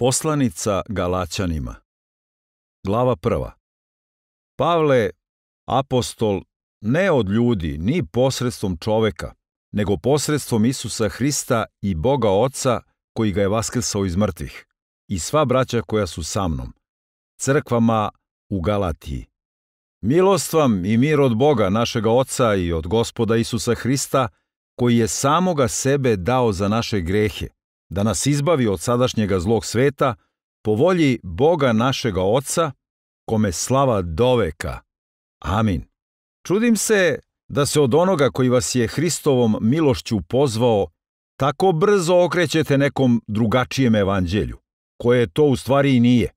Poslanica Galaćanima Glava prva Pavle, apostol, ne od ljudi, ni posredstvom čoveka, nego posredstvom Isusa Hrista i Boga Oca koji ga je vaskrsao iz mrtvih i sva braća koja su sa mnom, crkvama u Galatiji. Milost vam i mir od Boga, našega Oca i od Gospoda Isusa Hrista, koji je samoga sebe dao za naše grehe – da nas izbavi od sadašnjega zlog sveta po volji Boga našega Oca, kome slava doveka. Amin. Čudim se da se od onoga koji vas je Hristovom milošću pozvao tako brzo okrećete nekom drugačijem evanđelju, koje to u stvari i nije.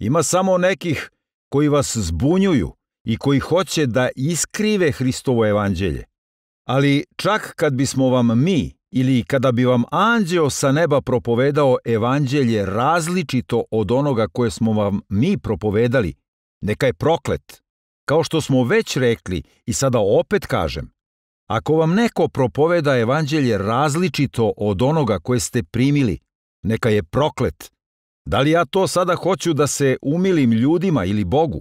Ima samo nekih koji vas zbunjuju i koji hoće da iskrive Hristovo evanđelje. Ali čak kad bismo vam mi, Ili kada bi vam anđeo sa neba propovedao evanđelje različito od onoga koje smo vam mi propovedali, neka je proklet. Kao što smo već rekli i sada opet kažem, ako vam neko propoveda evanđelje različito od onoga koje ste primili, neka je proklet. Da li ja to sada hoću da se umilim ljudima ili Bogu?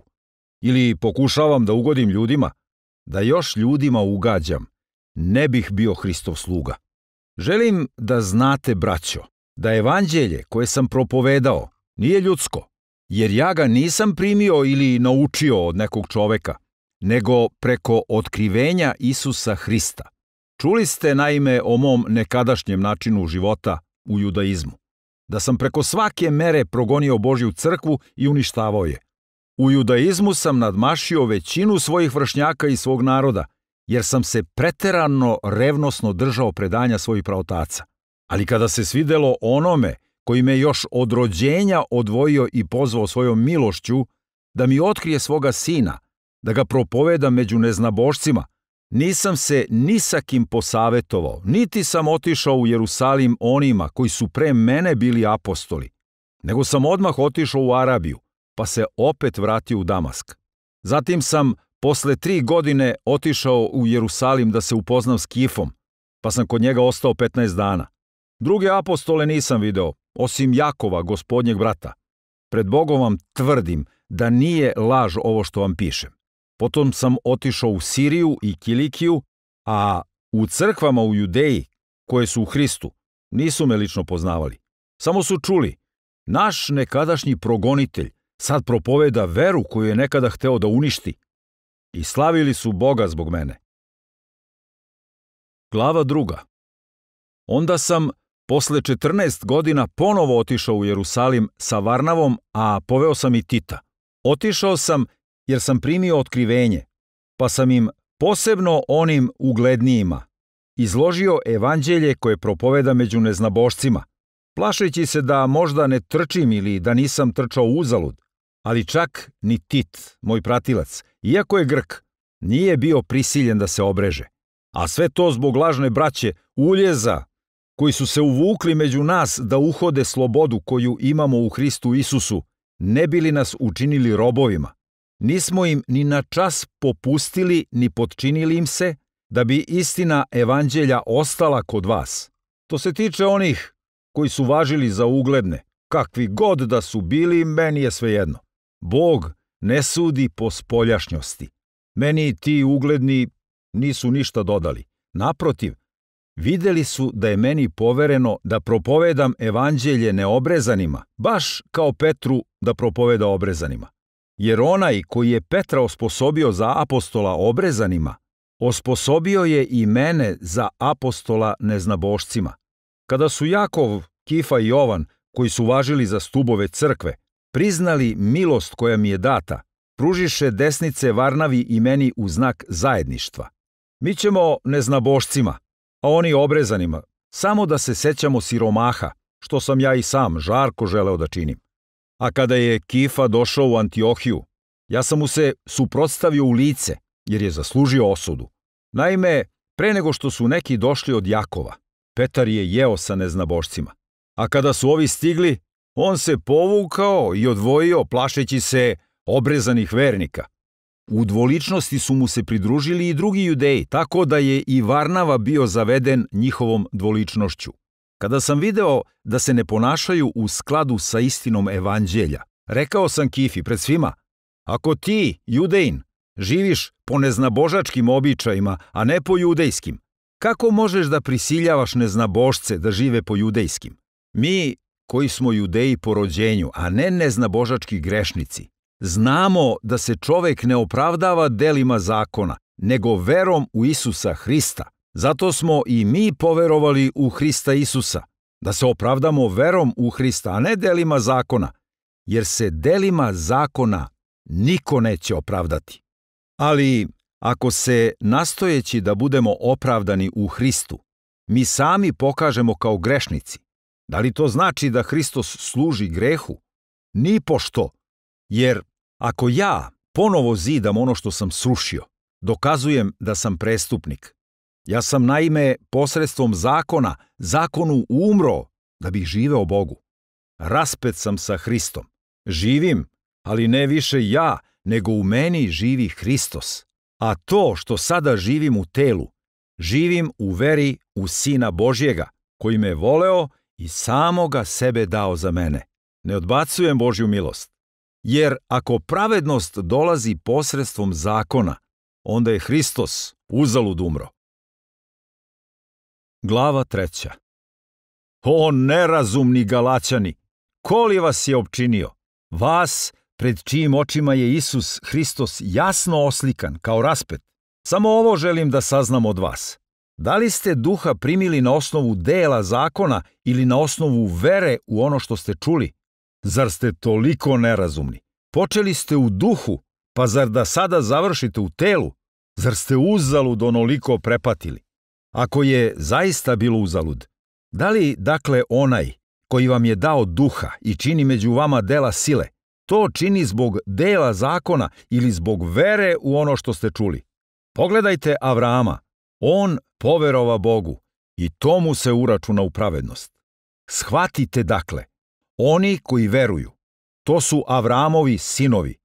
Ili pokušavam da ugodim ljudima? Da još ljudima ugađam, ne bih bio Hristov sluga. Želim da znate, braćo, da evanđelje koje sam propovedao nije ljudsko, jer ja ga nisam primio ili naučio od nekog čoveka, nego preko otkrivenja Isusa Hrista. Čuli ste naime o mom nekadašnjem načinu života u judaizmu, da sam preko svake mere progonio Božju crkvu i uništavao je. U judaizmu sam nadmašio većinu svojih vršnjaka i svog naroda – jer sam se preterano revnosno držao predanja svojih praotaca. Ali kada se svidelo onome koji me još od rođenja odvojio i pozvao svojom milošću da mi otkrije svoga sina, da ga propoveda među neznabošcima, nisam se ni sa kim posavetovao, niti sam otišao u Jerusalim onima koji su pre mene bili apostoli, nego sam odmah otišao u Arabiju, pa se opet vratio u Damask. Zatim sam Posle tri godine otišao u Jerusalim da se upoznam s Kifom, pa sam kod njega ostao 15 dana. Druge apostole nisam video, osim Jakova, gospodnjeg brata. Pred Bogom vam tvrdim da nije laž ovo što vam pišem. Potom sam otišao u Siriju i Kilikiju, a u crkvama u Judeji, koje su u Hristu, nisu me lično poznavali. Samo su čuli, naš nekadašnji progonitelj sad propoveda veru koju je nekada hteo da uništi – i slavili su Boga zbog mene. Glava druga. Onda sam posle 14 godina ponovo otišao u Jerusalim sa Varnavom, a poveo sam i Tita. Otišao sam jer sam primio otkrivenje, pa sam im posebno onim uglednijima izložio evanđelje koje propoveda među neznabošcima, plašeći se da možda ne trčim ili da nisam trčao uzalud, Ali čak ni Tit, moj pratilac, iako je Grk, nije bio prisiljen da se obreže. A sve to zbog lažne braće Uljeza, koji su se uvukli među nas da uhode slobodu koju imamo u Hristu Isusu, ne bili nas učinili robovima. Nismo im ni na čas popustili ni podčinili im se, da bi istina evanđelja ostala kod vas. To se tiče onih koji su važili za ugledne, kakvi god da su bili, meni je svejedno. Bog ne sudi po spoljašnjosti. Meni ti ugledni nisu ništa dodali. Naprotiv, videli su da je meni povereno da propovedam evanđelje neobrezanima, baš kao Petru da propoveda obrezanima. Jer onaj koji je Petra osposobio za apostola obrezanima, osposobio je i mene za apostola neznabošcima. Kada su Jakov, Kifa i Jovan, koji su važili za stubove crkve, priznali milost koja mi je data, pružiše desnice Varnavi i meni u znak zajedništva. Mi ćemo neznabošcima, a oni obrezanima, samo da se sećamo siromaha, što sam ja i sam žarko želeo da činim. A kada je Kifa došao u Antiohiju, ja sam mu se suprotstavio u lice, jer je zaslužio osudu. Naime, pre nego što su neki došli od Jakova, Petar je jeo sa neznabošcima. A kada su ovi stigli, on se povukao i odvojio plašeći se obrezanih vernika. U dvoličnosti su mu se pridružili i drugi judeji, tako da je i Varnava bio zaveden njihovom dvoličnošću. Kada sam video da se ne ponašaju u skladu sa istinom evanđelja, rekao sam Kifi pred svima, ako ti, judejn, živiš po neznabožačkim običajima, a ne po judejskim, kako možeš da prisiljavaš neznabošce da žive po judejskim? Mi koji smo judeji po rođenju, a ne neznabožački grešnici, znamo da se čovek ne opravdava delima zakona, nego verom u Isusa Hrista. Zato smo i mi poverovali u Hrista Isusa, da se opravdamo verom u Hrista, a ne delima zakona, jer se delima zakona niko neće opravdati. Ali ako se nastojeći da budemo opravdani u Hristu, mi sami pokažemo kao grešnici, Da li to znači da Hristos služi grehu? Ni pošto. Jer ako ja ponovo zidam ono što sam srušio, dokazujem da sam prestupnik. Ja sam naime posredstvom zakona, zakonu umro da bih živeo Bogu. Raspet sam sa Hristom. Živim, ali ne više ja, nego u meni živi Hristos. A to što sada živim u telu, živim u veri u Sina Božjega, koji me voleo i samoga sebe dao za mene. Ne odbacujem Božju milost. Jer ako pravednost dolazi posredstvom zakona, onda je Hristos uzalud umro. Glava treća O nerazumni galaćani, koli vas je opčinio? Vas, pred čijim očima je Isus Hristos jasno oslikan, kao raspet. Samo ovo želim da saznam od vas. Da li ste duha primili na osnovu dela zakona ili na osnovu vere u ono što ste čuli? Zar ste toliko nerazumni? Počeli ste u duhu, pa zar da sada završite u telu? Zar ste uzalud onoliko prepatili? Ako je zaista bilo uzalud, da li dakle onaj koji vam je dao duha i čini među vama dela sile, to čini zbog dela zakona ili zbog vere u ono što ste čuli? Pogledajte Avrama, On poverova Bogu i to mu se uračuna u pravednost. Shvatite dakle, oni koji veruju, to su Avramovi sinovi,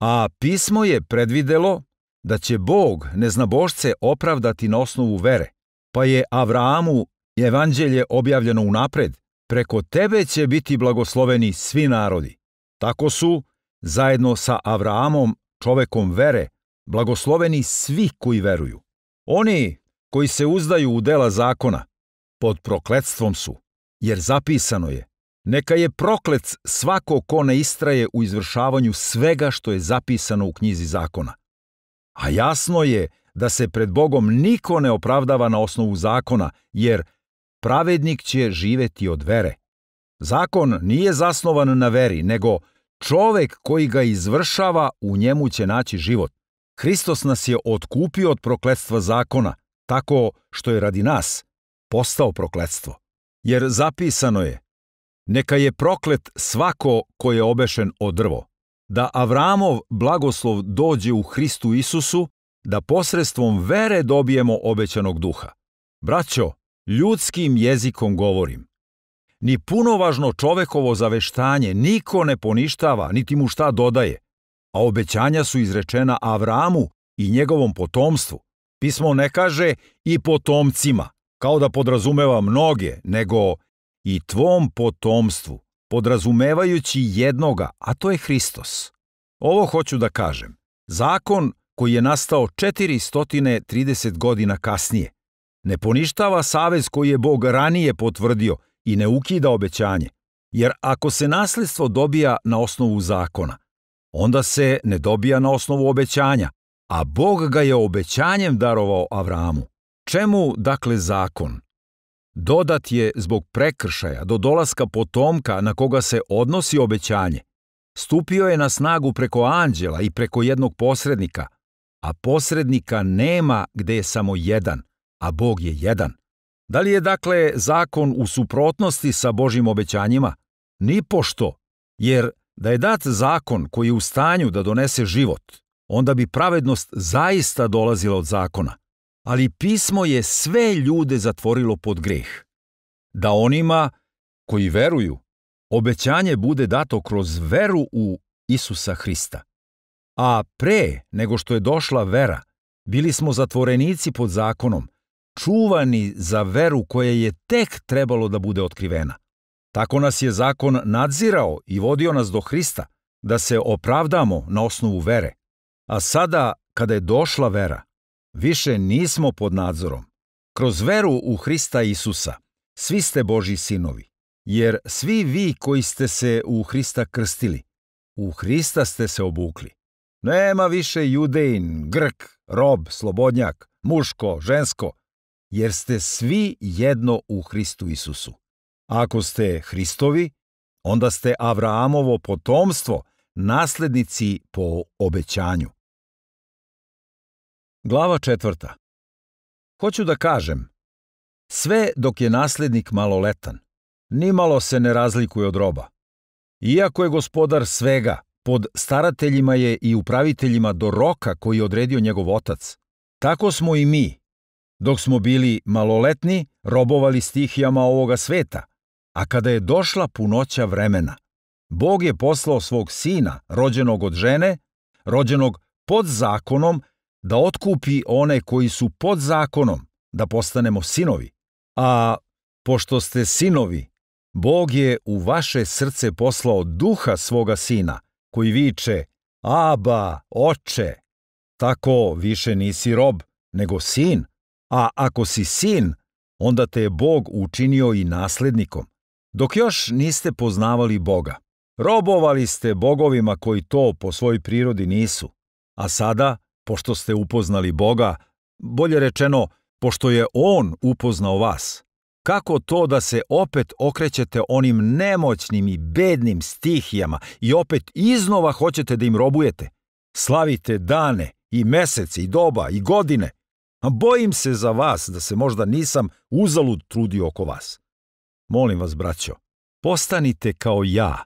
a pismo je predvidelo da će Bog neznabošce opravdati na osnovu vere, pa je Avramu evanđelje objavljeno unapred, preko tebe će biti blagosloveni svi narodi. Tako su, zajedno sa Avramom, čovekom vere, blagosloveni svi koji veruju. Oni koji se uzdaju u dela zakona, pod prokletstvom su, jer zapisano je, neka je proklet svako ko ne istraje u izvršavanju svega što je zapisano u knjizi zakona. A jasno je da se pred Bogom niko ne opravdava na osnovu zakona, jer pravednik će živeti od vere. Zakon nije zasnovan na veri, nego čovek koji ga izvršava u njemu će naći život. Hristos nas je otkupio od prokletstva zakona, tako što je radi nas postao prokletstvo. Jer zapisano je, neka je proklet svako ko je obešen o drvo, da Avramov blagoslov dođe u Hristu Isusu, da posredstvom vere dobijemo obećanog duha. Braćo, ljudskim jezikom govorim. Ni punovažno čovekovo zaveštanje niko ne poništava, niti mu šta dodaje a obećanja su izrečena Avramu i njegovom potomstvu. Pismo ne kaže i potomcima, kao da podrazumeva mnoge, nego i tvom potomstvu, podrazumevajući jednoga, a to je Hristos. Ovo hoću da kažem. Zakon koji je nastao 430 godina kasnije ne poništava savez koji je Bog ranije potvrdio i ne ukida obećanje. Jer ako se nasledstvo dobija na osnovu zakona, onda se ne dobija na osnovu obećanja, a Bog ga je obećanjem darovao Avramu. Čemu dakle zakon? Dodat je zbog prekršaja do dolaska potomka na koga se odnosi obećanje. Stupio je na snagu preko anđela i preko jednog posrednika, a posrednika nema gde je samo jedan, a Bog je jedan. Da li je dakle zakon u suprotnosti sa Božim obećanjima? Nipošto, jer Da je dat zakon koji je u stanju da donese život, onda bi pravednost zaista dolazila od zakona. Ali pismo je sve ljude zatvorilo pod greh. Da onima koji veruju, obećanje bude dato kroz veru u Isusa Hrista. A pre nego što je došla vera, bili smo zatvorenici pod zakonom, čuvani za veru koja je tek trebalo da bude otkrivena. Tako nas je zakon nadzirao i vodio nas do Hrista, da se opravdamo na osnovu vere. A sada, kada je došla vera, više nismo pod nadzorom. Kroz veru u Hrista Isusa, svi ste Boži sinovi, jer svi vi koji ste se u Hrista krstili, u Hrista ste se obukli. Nema više judejn, grk, rob, slobodnjak, muško, žensko, jer ste svi jedno u Hristu Isusu. Ako ste Hristovi, onda ste Avraamovo potomstvo, naslednici po obećanju. Glava četvrta. Hoću da kažem, sve dok je naslednik maloletan, nimalo se ne razlikuje od roba. Iako je gospodar svega, pod starateljima je i upraviteljima do roka koji je odredio njegov otac. Tako smo i mi. Dok smo bili maloletni, robovali stihijama ovoga sveta, A kada je došla punoća vremena, Bog je poslao svog sina, rođenog od žene, rođenog pod zakonom, da otkupi one koji su pod zakonom, da postanemo sinovi. A pošto ste sinovi, Bog je u vaše srce poslao duha svoga sina, koji viče, Aba, oče, tako više nisi rob, nego sin, a ako si sin, onda te je Bog učinio i naslednikom. Dok još niste poznavali Boga, robovali ste bogovima koji to po svojoj prirodi nisu, a sada, pošto ste upoznali Boga, bolje rečeno, pošto je On upoznao vas, kako to da se opet okrećete onim nemoćnim i bednim stihijama i opet iznova hoćete da im robujete? Slavite dane i mesece i doba i godine, a bojim se za vas da se možda nisam uzalud trudio oko vas. Molim vas, braćo, postanite kao ja,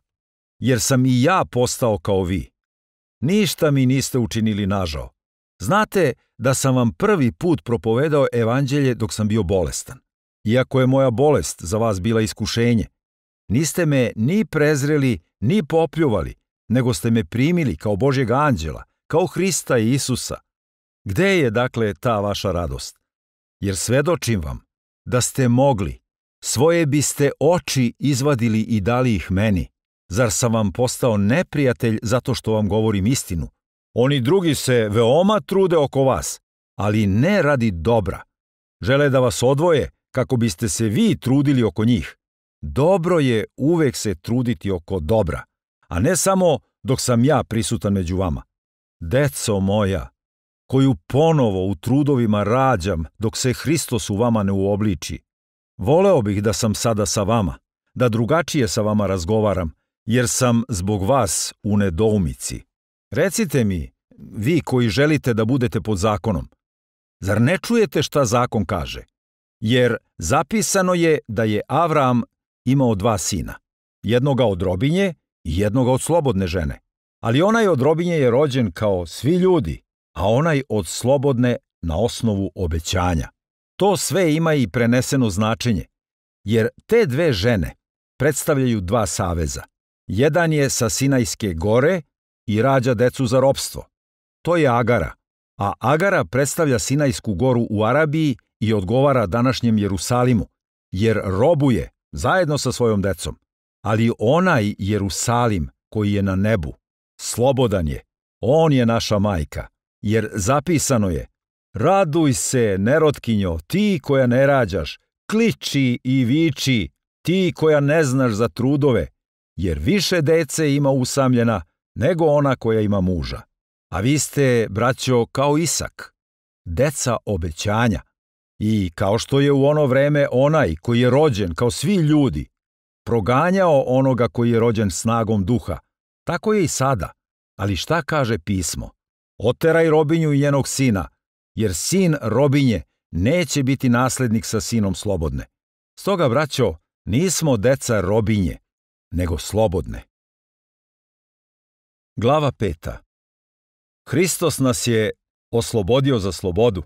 jer sam i ja postao kao vi. Ništa mi niste učinili nažao. Znate da sam vam prvi put propovedao evanđelje dok sam bio bolestan. Iako je moja bolest za vas bila iskušenje, niste me ni prezreli, ni popljuvali, nego ste me primili kao Božjeg anđela, kao Hrista i Isusa. Gde je dakle ta vaša radost? Jer svedočim vam da ste mogli Svoje biste oči izvadili i dali ih meni. Zar sam vam postao neprijatelj zato što vam govorim istinu? Oni drugi se veoma trude oko vas, ali ne radi dobra. Žele da vas odvoje kako biste se vi trudili oko njih. Dobro je uvek se truditi oko dobra, a ne samo dok sam ja prisutan među vama. Deco moja, koju ponovo u trudovima rađam dok se Hristos u vama ne uobliči, Voleo bih da sam sada sa vama, da drugačije sa vama razgovaram, jer sam zbog vas u nedoumici. Recite mi, vi koji želite da budete pod zakonom, zar ne čujete šta zakon kaže? Jer zapisano je da je Avram imao dva sina, jednoga od robinje i jednoga od slobodne žene. Ali onaj od robinje je rođen kao svi ljudi, a onaj od slobodne na osnovu obećanja. To sve ima i preneseno značenje, jer te dve žene predstavljaju dva saveza. Jedan je sa Sinajske gore i rađa decu za robstvo. To je Agara, a Agara predstavlja Sinajsku goru u Arabiji i odgovara današnjem Jerusalimu, jer robuje zajedno sa svojom decom. Ali onaj Jerusalim koji je na nebu, slobodan je, on je naša majka, jer zapisano je Raduj se, nerotkinjo, ti koja ne rađaš, kliči i viči, ti koja ne znaš za trudove, jer više dece ima usamljena nego ona koja ima muža. A vi ste, braćo, kao Isak, deca obećanja. I kao što je u ono vreme onaj koji je rođen kao svi ljudi, proganjao onoga koji je rođen snagom duha, tako je i sada. Ali šta kaže pismo? Oteraj robinju i njenog sina, jer sin robinje neće biti naslednik sa sinom slobodne. Stoga, braćo, nismo deca robinje, nego slobodne. Glava peta Hristos nas je oslobodio za slobodu.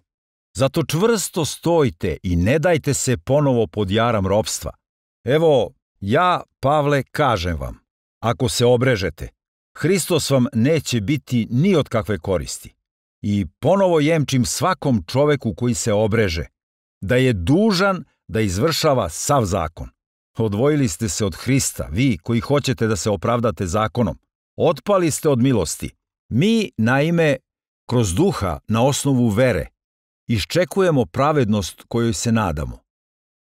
Zato čvrsto stojite i ne dajte se ponovo pod jaram robstva. Evo, ja, Pavle, kažem vam, ako se obrežete, Hristos vam neće biti ni od kakve koristi i ponovo jemčim svakom čoveku koji se obreže, da je dužan da izvršava sav zakon. Odvojili ste se od Hrista, vi koji hoćete da se opravdate zakonom. Otpali ste od milosti. Mi, naime, kroz duha na osnovu vere, iščekujemo pravednost kojoj se nadamo.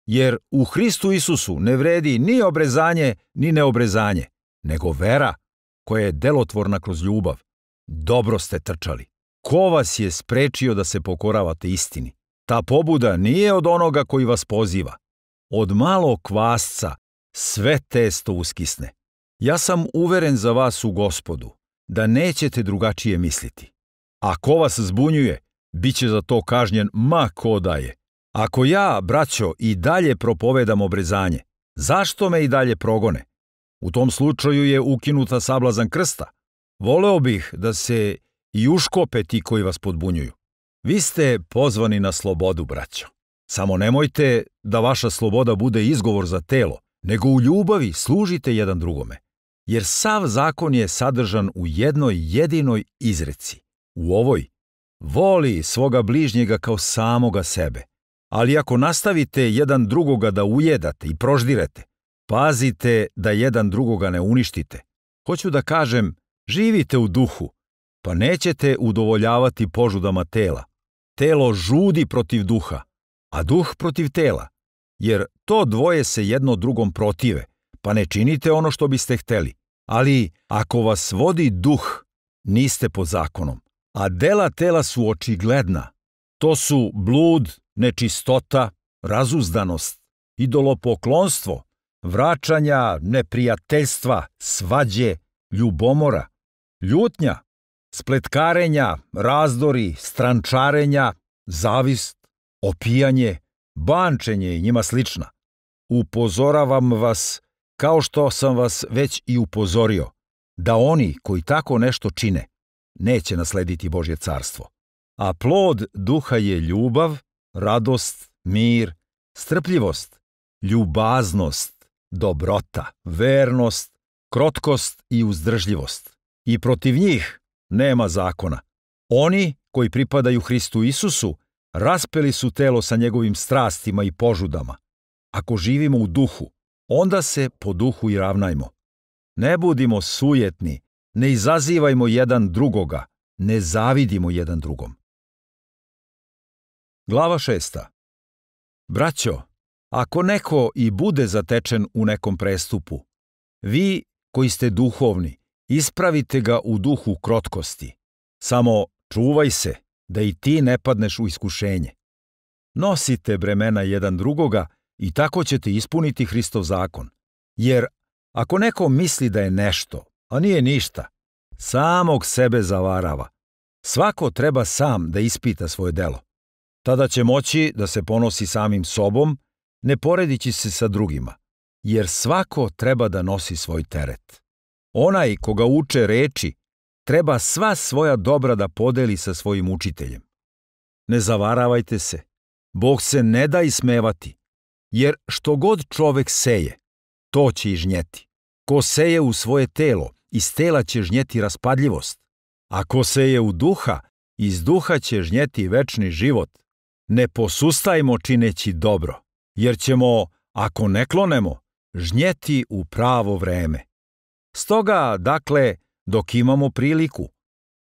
Jer u Hristu Isusu ne vredi ni obrezanje, ni neobrezanje, nego vera koja je delotvorna kroz ljubav. Dobro ste trčali. Ko vas je sprečio da se pokoravate istini? Ta pobuda nije od onoga koji vas poziva. Od malo kvasca sve testo uskisne. Ja sam uveren za vas u gospodu, da nećete drugačije misliti. A ko vas zbunjuje, bit će za to kažnjen ma ko daje. Ako ja, braćo, i dalje propovedam obrezanje, zašto me i dalje progone? U tom slučaju je ukinuta sablazan krsta. Voleo bih da se i uškope ti koji vas podbunjuju. Vi ste pozvani na slobodu, braćo. Samo nemojte da vaša sloboda bude izgovor za telo, nego u ljubavi služite jedan drugome. Jer sav zakon je sadržan u jednoj jedinoj izreci. U ovoj, voli svoga bližnjega kao samoga sebe. Ali ako nastavite jedan drugoga da ujedate i proždirete, pazite da jedan drugoga ne uništite. Hoću da kažem, živite u duhu, pa nećete udovoljavati požudama tela. Telo žudi protiv duha, a duh protiv tela, jer to dvoje se jedno drugom protive, pa ne činite ono što biste hteli. Ali ako vas vodi duh, niste pod zakonom. A dela tela su očigledna. To su blud, nečistota, razuzdanost, idolopoklonstvo, vraćanja, neprijateljstva, svađe, ljubomora, ljutnja, spletkarenja, razdori, strančarenja, zavist, opijanje, bančenje i njima slična. Upozoravam vas, kao što sam vas već i upozorio, da oni koji tako nešto čine, neće naslediti Božje carstvo. A plod duha je ljubav, radost, mir, strpljivost, ljubaznost, dobrota, vernost, krotkost i uzdržljivost. I protiv njih nema zakona. Oni koji pripadaju Hristu Isusu raspeli su telo sa njegovim strastima i požudama. Ako živimo u duhu, onda se po duhu i ravnajmo. Ne budimo sujetni, ne izazivajmo jedan drugoga, ne zavidimo jedan drugom. Glava šesta. Braćo, ako neko i bude zatečen u nekom prestupu, vi koji ste duhovni, Ispravite ga u duhu krotkosti. Samo čuvaj se da i ti ne padneš u iskušenje. Nosite bremena jedan drugoga i tako ćete ispuniti Hristov zakon. Jer ako neko misli da je nešto, a nije ništa, samog sebe zavarava. Svako treba sam da ispita svoje delo. Tada će moći da se ponosi samim sobom, ne poredići se sa drugima, jer svako treba da nosi svoj teret. Onaj koga uče reči, treba sva svoja dobra da podeli sa svojim učiteljem. Ne zavaravajte se, Bog se ne da ismevati, jer što god čovek seje, to će i žnjeti. Ko seje u svoje telo, iz tela će žnjeti raspadljivost, a ko seje u duha, iz duha će žnjeti večni život. Ne posustajmo čineći dobro, jer ćemo, ako ne klonemo, žnjeti u pravo vreme. Stoga, dakle, dok imamo priliku,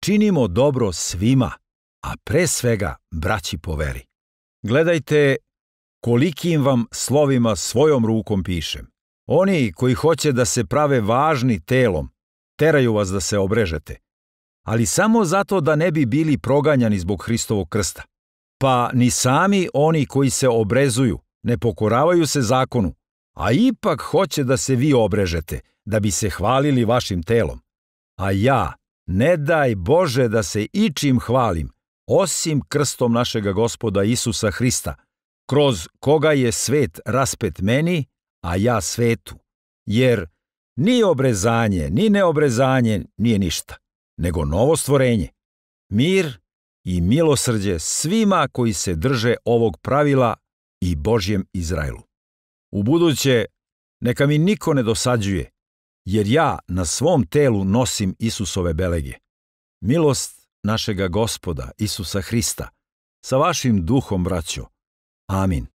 činimo dobro svima, a pre svega braći po veri. Gledajte kolikim vam slovima svojom rukom pišem. Oni koji hoće da se prave važni telom, teraju vas da se obrežete, ali samo zato da ne bi bili proganjani zbog Hristovog krsta. Pa ni sami oni koji se obrezuju ne pokoravaju se zakonu, a ipak hoće da se vi obrežete – da bi se hvalili vašim telom. A ja, ne daj Bože da se ičim hvalim, osim krstom našega gospoda Isusa Hrista, kroz koga je svet raspet meni, a ja svetu. Jer ni obrezanje, ni neobrezanje nije ništa, nego novo stvorenje. Mir i milosrđe svima koji se drže ovog pravila i Božjem Izraelu. U buduće, neka mi niko ne dosađuje, jer ja na svom telu nosim Isusove belege. Milost našega gospoda Isusa Hrista, sa vašim duhom, braćo. Amin.